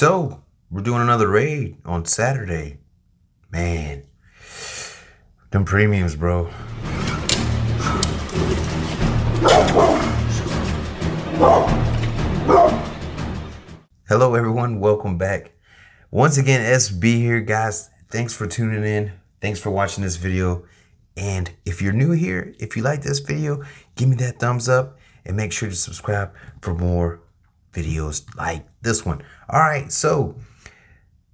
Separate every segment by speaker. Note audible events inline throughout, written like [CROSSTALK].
Speaker 1: So, we're doing another raid on Saturday. Man, them premiums, bro. Hello, everyone. Welcome back. Once again, SB here, guys. Thanks for tuning in. Thanks for watching this video. And if you're new here, if you like this video, give me that thumbs up and make sure to subscribe for more videos like this one. All right, so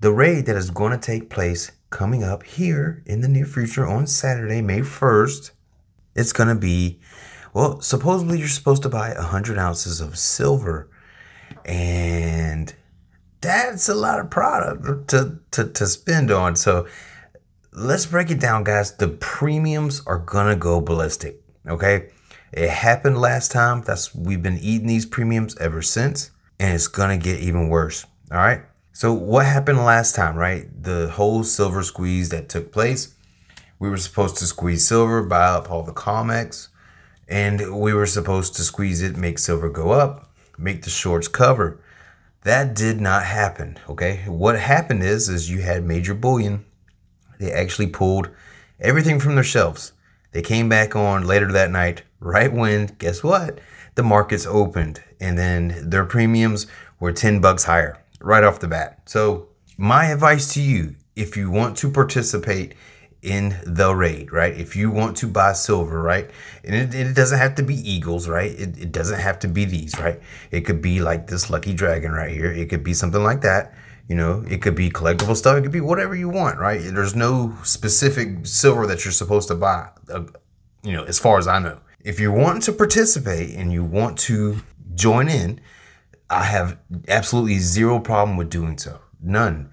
Speaker 1: the raid that is going to take place coming up here in the near future on Saturday, May 1st, it's going to be, well, supposedly you're supposed to buy 100 ounces of silver. And that's a lot of product to, to, to spend on. So let's break it down, guys. The premiums are going to go ballistic, okay? It happened last time. That's We've been eating these premiums ever since and it's gonna get even worse. All right. So what happened last time, right? The whole silver squeeze that took place. We were supposed to squeeze silver, buy up all the COMEX, and we were supposed to squeeze it, make silver go up, make the shorts cover. That did not happen, okay? What happened is, is you had Major Bullion. They actually pulled everything from their shelves. They came back on later that night, right when, guess what? the markets opened and then their premiums were 10 bucks higher right off the bat. So, my advice to you if you want to participate in the raid, right? If you want to buy silver, right? And it, it doesn't have to be eagles, right? It, it doesn't have to be these, right? It could be like this lucky dragon right here. It could be something like that. You know, it could be collectible stuff. It could be whatever you want, right? There's no specific silver that you're supposed to buy, uh, you know, as far as I know. If you're wanting to participate and you want to join in, I have absolutely zero problem with doing so. None.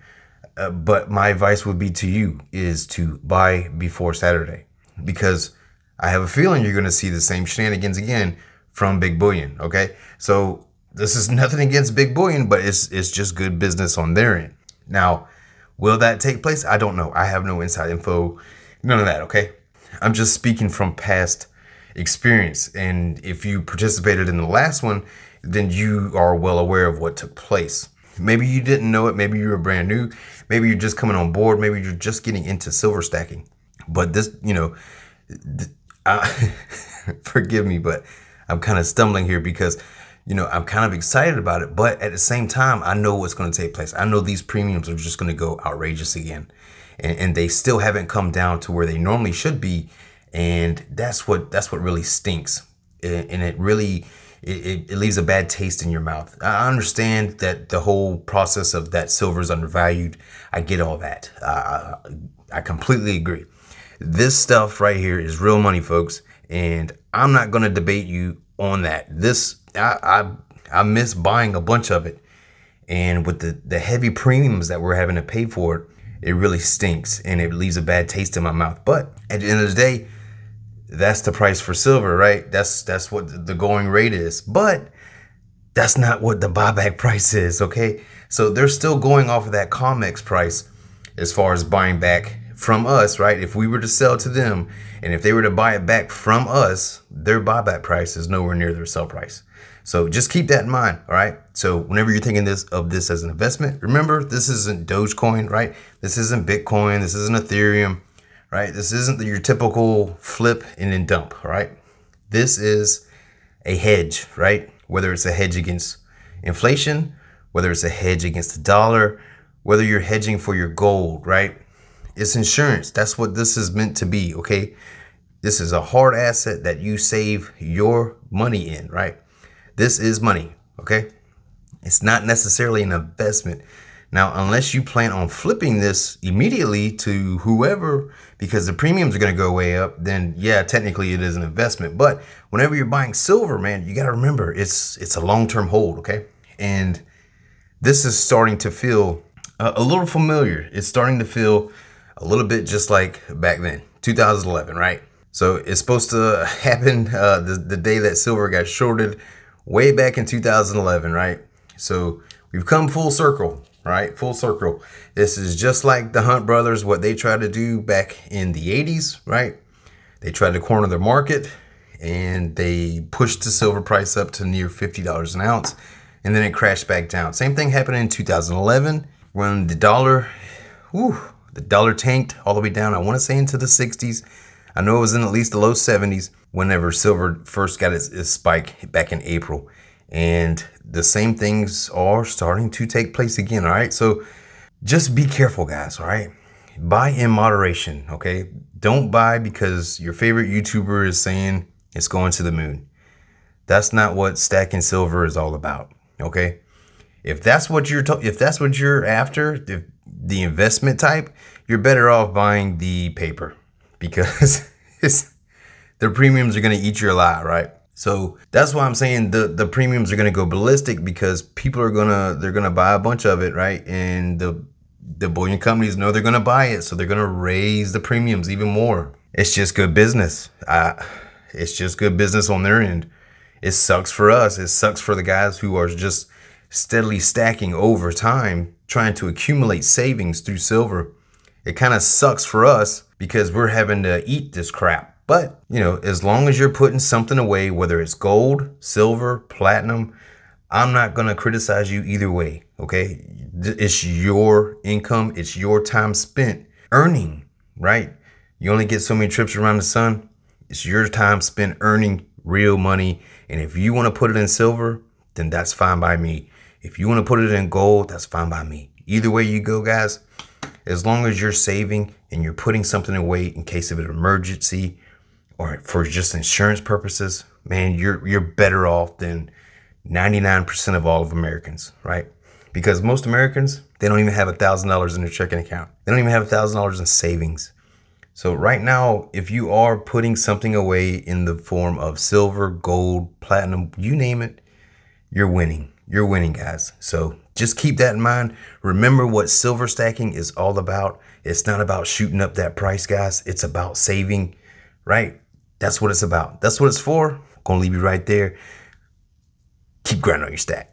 Speaker 1: Uh, but my advice would be to you is to buy before Saturday because I have a feeling you're going to see the same shenanigans again from Big Bullion. Okay. So this is [LAUGHS] nothing against Big Bullion, but it's, it's just good business on their end. Now, will that take place? I don't know. I have no inside info, none of that. Okay. I'm just speaking from past experience. And if you participated in the last one, then you are well aware of what took place. Maybe you didn't know it, maybe you were brand new, maybe you're just coming on board, maybe you're just getting into silver stacking. But this, you know, I, [LAUGHS] forgive me, but I'm kind of stumbling here because you know, I'm kind of excited about it, but at the same time, I know what's going to take place. I know these premiums are just going to go outrageous again. And, and, they still haven't come down to where they normally should be and that's what that's what really stinks and it really it, it, leaves a bad taste in your mouth i understand that the whole process of that silver is undervalued i get all that uh, i completely agree this stuff right here is real money folks and i'm not going to debate you on that this I, I i miss buying a bunch of it and with the the heavy premiums that we're having to pay for it it really stinks and it leaves a bad taste in my mouth but at the end of the day that's the price for silver, right? That's that's what the going rate is. But that's not what the buyback [LAUGHS] price is, okay? So they're still going off of that COMEX price as far as buying back from us, right? If we were to sell to them and if they were to buy it back from us, their buyback price is nowhere near their sell price. So just keep that in mind, all right? So whenever you're thinking this of this as an investment, remember this isn't Dogecoin, right? This isn't Bitcoin, this isn't Ethereum right? This isn't your typical flip and then dump, right? This is a hedge, right? Whether it's a hedge against inflation, whether it's a hedge against the dollar, whether you're hedging for your gold, right? It's insurance. That's what this is meant to be, okay? This is a hard asset that you save your money in, right? This is money, okay? It's not necessarily an investment. Now, unless you plan on flipping this immediately to whoever, because the premiums are going to go way up, then yeah, technically it is an investment. But whenever you're buying silver, man, you got to remember it's it's a long-term hold, okay? And this is starting to feel a, a little familiar. It's starting to feel a little bit just like back then, 2011, right? So it's supposed to [LAUGHS] happen uh, the, the day that silver got shorted way back in 2011, right? So We've come full circle, right? Full circle. This is just like the Hunt brothers, what they tried to do back in the 80s, right? They tried to corner the market and they pushed the silver price up to near $50 an ounce and then it crashed back down. Same thing happened in 2011 when the dollar, whew, the dollar tanked all the way down, I want to say into the 60s. I know it was in at least the low 70s whenever silver first got its, its spike back in April. And the same things are starting to take place again, all right? So just be careful, guys, all right? Buy in moderation, okay? Don't buy because your favorite YouTuber is saying it's going to the moon. That's not what stacking silver is all about, okay? If that's what you're if that's what you're after, the investment type, you're better off buying the paper because [LAUGHS] the premiums are going to eat you alive, right? So that's why I'm saying the the premiums are going to go ballistic because people are going to they're going to buy a bunch of it, right? And the the bullion companies know they're going to buy it, so they're going to raise the premiums even more. It's just good business. I, it's just good business on their end. It sucks for us. It sucks for the guys who are just steadily stacking over time, trying to accumulate savings through silver. It kind of sucks for us because we're having to eat this crap but, you know, as long as you're putting something away, whether it's gold, silver, platinum, I'm not going to criticize you either way, okay? It's your income, it's your time spent earning, right? You only get so many trips around the sun. It's your time spent earning real money. And if you want to put it in silver, then that's fine by me. If you want to put it in gold, that's fine by me. Either way you go, guys, as long as you're saving and you're putting something away in case of an emergency or for just insurance purposes, man, you're you're better off than 99% of all of Americans, right? Because most Americans, they don't even have $1,000 in their checking account. They don't even have $1,000 in savings. So right now, if you are putting something away in the form of silver, gold, platinum, you name it, you're winning. You're winning, guys. So just keep that in mind. Remember what silver stacking is all about. It's not about shooting up that price, guys. It's about saving, right? That's what it's about. That's what it's for. Gonna leave you right there. Keep grinding on your stack.